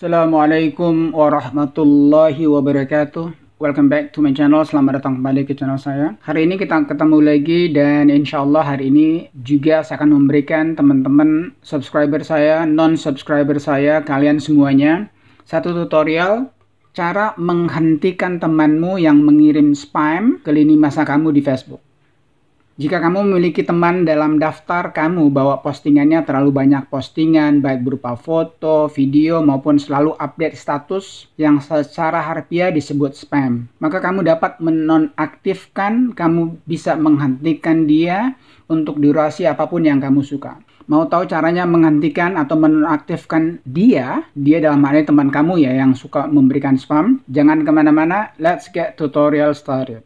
Assalamualaikum warahmatullahi wabarakatuh. Welcome back to my channel. Selamat datang kembali ke channel saya. Hari ini kita ketemu lagi dan insya Allah hari ini juga saya akan memberikan teman-teman subscriber saya, non-subscriber saya, kalian semuanya satu tutorial cara menghentikan temanmu yang mengirim spam ke lini masa kamu di Facebook. Jika kamu memiliki teman dalam daftar kamu bahwa postingannya terlalu banyak postingan, baik berupa foto, video, maupun selalu update status yang secara harfiah disebut spam, maka kamu dapat menonaktifkan, kamu bisa menghentikan dia untuk durasi apapun yang kamu suka. Mau tahu caranya menghentikan atau menonaktifkan dia, dia dalam hal ini teman kamu ya yang suka memberikan spam, jangan kemana-mana, let's get tutorial started.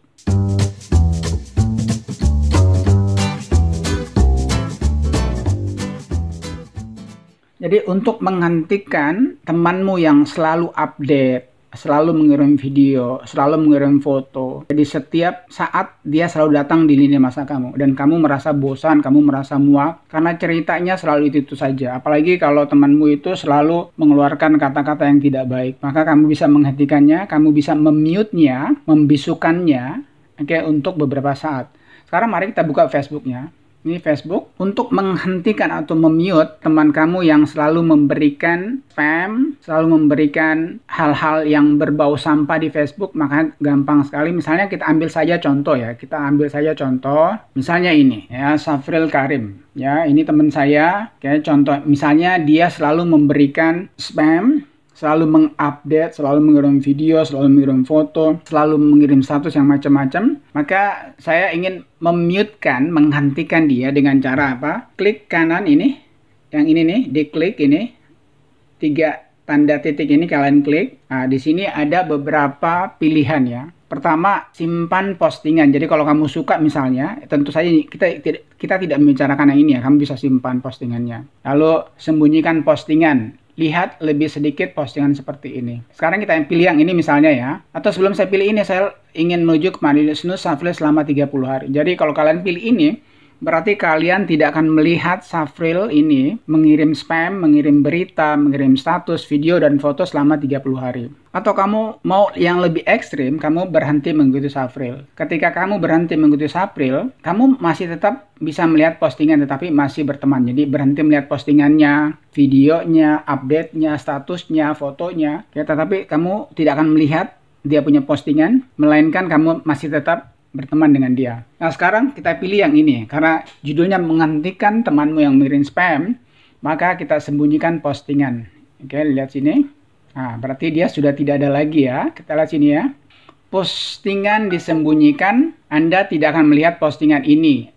Jadi untuk menghentikan temanmu yang selalu update, selalu mengirim video, selalu mengirim foto. Jadi setiap saat dia selalu datang di lini masa kamu dan kamu merasa bosan, kamu merasa muak karena ceritanya selalu itu, itu saja. Apalagi kalau temanmu itu selalu mengeluarkan kata-kata yang tidak baik, maka kamu bisa menghentikannya, kamu bisa memute-nya, membisukannya, oke okay, untuk beberapa saat. Sekarang mari kita buka Facebooknya ini Facebook untuk menghentikan atau memute teman kamu yang selalu memberikan spam, selalu memberikan hal-hal yang berbau sampah di Facebook, maka gampang sekali. Misalnya kita ambil saja contoh ya, kita ambil saja contoh, misalnya ini ya Safril Karim ya ini teman saya, kayak contoh misalnya dia selalu memberikan spam selalu mengupdate, selalu mengirim video, selalu mengirim foto, selalu mengirim status yang macam-macam, maka saya ingin memutekan, menghentikan dia dengan cara apa? Klik kanan ini, yang ini nih, diklik ini, tiga tanda titik ini kalian klik. Nah, di sini ada beberapa pilihan ya. Pertama, simpan postingan. Jadi kalau kamu suka misalnya, tentu saja kita kita tidak membicarakan yang ini ya, kamu bisa simpan postingannya. Lalu sembunyikan postingan lihat lebih sedikit postingan seperti ini. Sekarang kita pilih yang ini misalnya ya. Atau sebelum saya pilih ini, saya ingin menuju ke mandi snus sampai selama 30 hari. Jadi kalau kalian pilih ini, Berarti kalian tidak akan melihat Safril ini mengirim spam, mengirim berita, mengirim status, video, dan foto selama 30 hari. Atau kamu mau yang lebih ekstrim, kamu berhenti mengikuti Safril. Ketika kamu berhenti mengikuti Safril, kamu masih tetap bisa melihat postingan tetapi masih berteman. Jadi berhenti melihat postingannya, videonya, update-nya, statusnya, fotonya. Ya, tetapi kamu tidak akan melihat dia punya postingan, melainkan kamu masih tetap berteman dengan dia. Nah sekarang kita pilih yang ini karena judulnya menghentikan temanmu yang mirin spam, maka kita sembunyikan postingan. Oke lihat sini. Nah berarti dia sudah tidak ada lagi ya. Kita lihat sini ya. Postingan disembunyikan, Anda tidak akan melihat postingan ini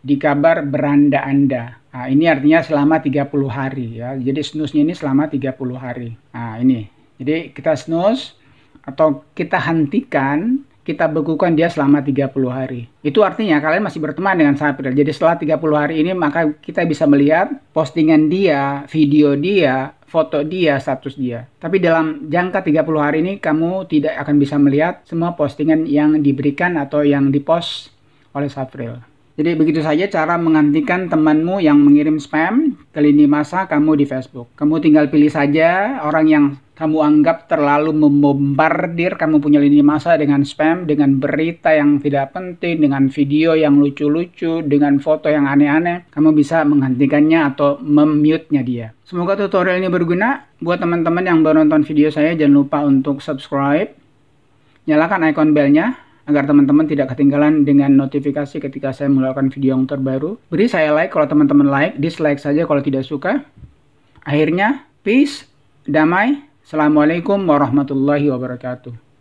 di kabar beranda Anda. Nah, ini artinya selama 30 hari ya. Jadi snusnya ini selama 30 hari. Nah, ini. Jadi kita snus atau kita hentikan kita bekukan dia selama 30 hari. Itu artinya kalian masih berteman dengan Sapir. Jadi setelah 30 hari ini maka kita bisa melihat postingan dia, video dia, foto dia, status dia. Tapi dalam jangka 30 hari ini kamu tidak akan bisa melihat semua postingan yang diberikan atau yang dipost oleh Sapril. Jadi begitu saja cara menghentikan temanmu yang mengirim spam ke lini masa kamu di Facebook. Kamu tinggal pilih saja orang yang kamu anggap terlalu membombardir kamu punya lini masa dengan spam, dengan berita yang tidak penting, dengan video yang lucu-lucu, dengan foto yang aneh-aneh. Kamu bisa menghentikannya atau memute-nya dia. Semoga tutorial ini berguna. Buat teman-teman yang baru nonton video saya, jangan lupa untuk subscribe. Nyalakan icon belnya agar teman-teman tidak ketinggalan dengan notifikasi ketika saya mengeluarkan video yang terbaru. Beri saya like kalau teman-teman like, dislike saja kalau tidak suka. Akhirnya, peace, damai. Assalamualaikum warahmatullahi wabarakatuh.